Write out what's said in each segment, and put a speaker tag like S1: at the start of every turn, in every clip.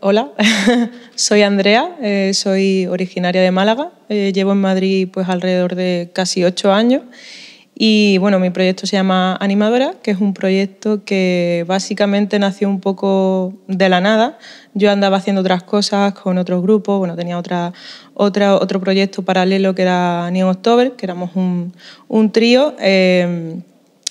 S1: hola, soy Andrea, eh, soy originaria de Málaga, eh, llevo en Madrid pues alrededor de casi ocho años y bueno, mi proyecto se llama Animadora, que es un proyecto que básicamente nació un poco de la nada. Yo andaba haciendo otras cosas con otros grupos, bueno, tenía otra, otra, otro proyecto paralelo que era Neon October, que éramos un, trío. Eh,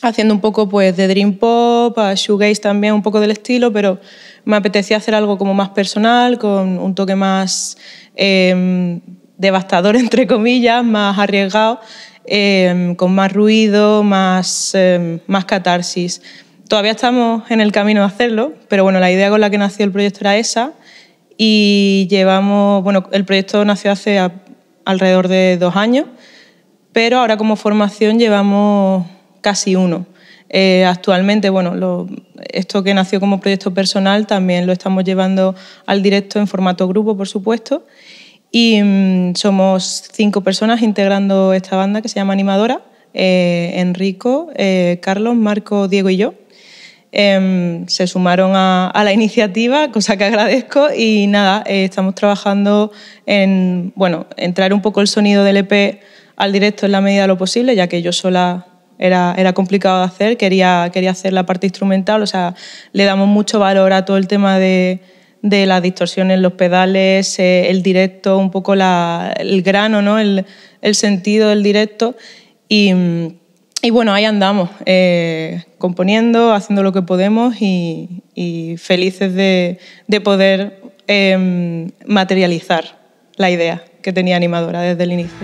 S1: haciendo un poco pues de dream pop, a shoegaze también, un poco del estilo, pero me apetecía hacer algo como más personal, con un toque más em, devastador, entre comillas, más arriesgado, em, con más ruido, más, em, más catarsis. Todavía estamos en el camino de hacerlo, pero bueno, la idea con la que nació el proyecto era esa y llevamos, bueno, el proyecto nació hace alrededor de dos años, pero ahora como formación llevamos casi uno. Eh, actualmente, bueno, esto que nació como proyecto personal también lo estamos llevando al directo en formato grupo, por supuesto. Y mm, somos cinco personas integrando esta banda que se llama Animadora. Eh, Enrico, eh, Carlos, Marco, Diego y yo. Em, se sumaron a, a, la iniciativa, cosa que agradezco, y nada, estamos trabajando en, bueno, entrar un poco el sonido del EP al directo en la medida de lo posible, ya que yo sola era, era complicado de hacer, quería, quería hacer la parte instrumental, o sea, le damos mucho valor a todo el tema de, de las distorsiones, los pedales, eh, el directo, un poco la, el grano, ¿no? el, el sentido del directo. Y, y bueno, ahí andamos, eh, componiendo, haciendo lo que podemos y, felices de, de poder em, materializar la idea que tenía animadora desde el inicio.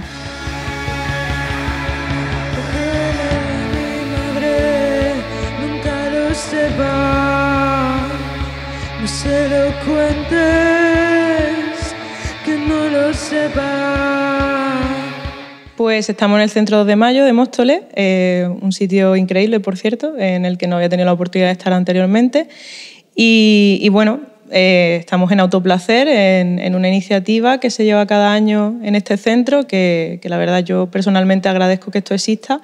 S1: que no lo sepa. Pues estamos en el centro de Mayo de Móstoles, eh, un sitio increíble, por cierto, en el que no había tenido la oportunidad de estar anteriormente. y bueno, eh, estamos en Autoplacer, en, en, una iniciativa que se lleva cada año en este centro, que, la verdad yo personalmente agradezco que esto exista.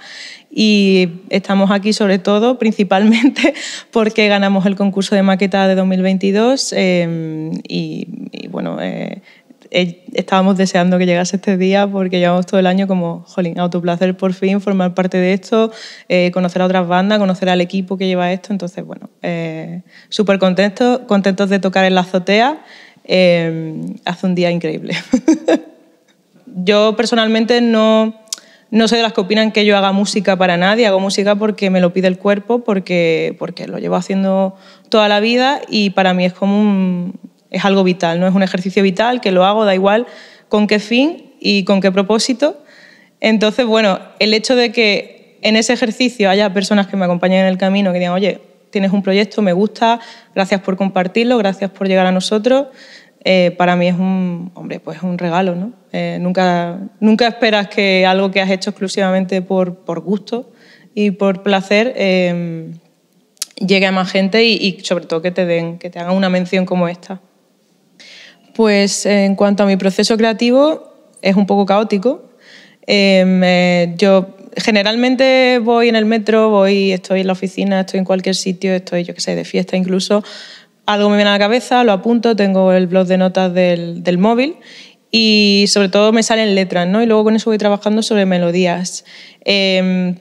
S1: Y estamos aquí sobre todo, principalmente, porque ganamos el concurso de maqueta de 2022 eh, y, bueno, eh, eh, estábamos deseando que llegase este día porque llevamos todo el año como, jolín, autoplacer por fin, formar parte de esto, eh, conocer a otras bandas, conocer al equipo que lleva esto. Entonces, bueno, eh, súper contentos, contentos de tocar en la azotea. hace un día increíble. yo personalmente no, no soy de las que opinan que yo haga música para nadie, hago música porque me lo pide el cuerpo, porque, porque lo llevo haciendo toda la vida y para mí es como un, es algo vital, no es un ejercicio vital que lo hago, da igual con qué fin y con qué propósito. Entonces, bueno, el hecho de que en ese ejercicio haya personas que me acompañen en el camino, que digan, oye, tienes un proyecto, me gusta, gracias por compartirlo, gracias por llegar a nosotros, eh, para mí es un, hombre, pues un regalo, ¿no? Eh, nunca, nunca esperas que algo que has hecho exclusivamente por, por gusto y por placer eh, llegue a más gente y, sobre todo que te den, que te hagan una mención como esta. Pues en cuanto a mi proceso creativo, es un poco caótico. Em, eh, yo generalmente voy en el metro, voy, estoy en la oficina, estoy en cualquier sitio, estoy, yo que sé, de fiesta incluso. Algo me viene a la cabeza, lo apunto, tengo el blog de notas del, móvil y sobre todo me salen letras, Y luego con eso voy trabajando sobre melodías. Em,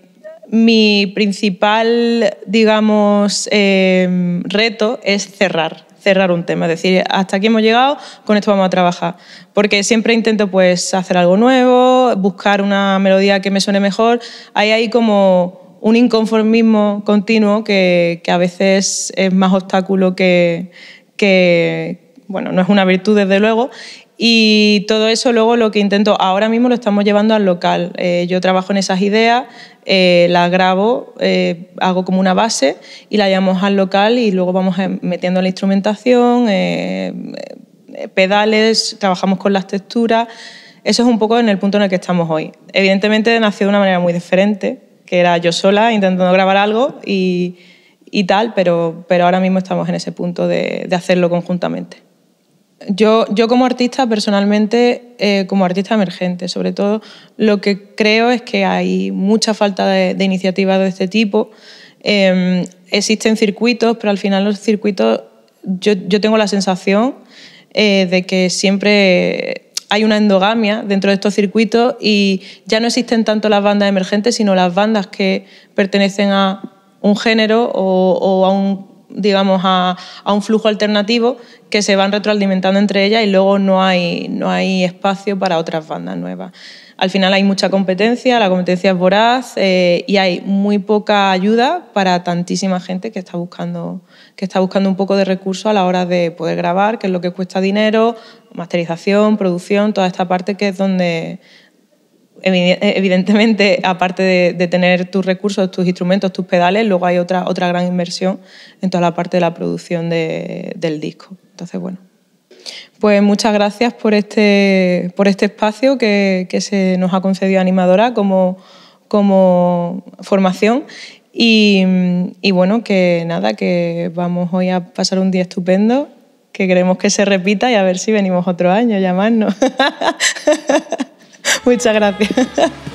S1: mi principal, digamos, em, reto es cerrar cerrar un tema, es decir, hasta aquí hemos llegado, con esto vamos a trabajar. Porque siempre intento pues hacer algo nuevo, buscar una melodía que me suene mejor. Hay ahí como un inconformismo continuo que, a veces es más obstáculo que, bueno, no es una virtud desde luego, y todo eso luego lo que intento, ahora mismo lo estamos llevando al local. Eh, yo trabajo en esas ideas, eh, las grabo, eh, hago como una base y la llevamos al local y luego vamos metiendo la instrumentación, pedales, trabajamos con las texturas. Eso es un poco en el punto en el que estamos hoy. Evidentemente nació de una manera muy diferente, que era yo sola intentando grabar algo y, tal, pero, ahora mismo estamos en ese punto de hacerlo conjuntamente. Yo, como artista, personalmente, eh, como artista emergente, sobre todo, lo que creo es que hay mucha falta de, de iniciativas de este tipo. Em, existen circuitos, pero al final los circuitos, yo, tengo la sensación eh, de que siempre hay una endogamia dentro de estos circuitos y ya no existen tanto las bandas emergentes, sino las bandas que pertenecen a un género o a un digamos, a, un flujo alternativo que se van retroalimentando entre ellas y luego no hay, no hay espacio para otras bandas nuevas. Al final hay mucha competencia, la competencia es voraz eh, y hay muy poca ayuda para tantísima gente que está, buscando, que está buscando un poco de recurso a la hora de poder grabar, que es lo que cuesta dinero, masterización, producción, toda esta parte que es donde, eh, evidentemente, aparte de, tener tus recursos, tus instrumentos, tus pedales, luego hay otra, otra gran inversión en toda la parte de la producción del disco. Entonces, bueno. Pues muchas gracias por este, por este espacio que, se nos ha concedido Animadora como, como formación. Y, y bueno, que nada, que vamos hoy a pasar un día estupendo, que queremos que se repita y a ver si venimos otro año, llamarnos. Muchas gracias.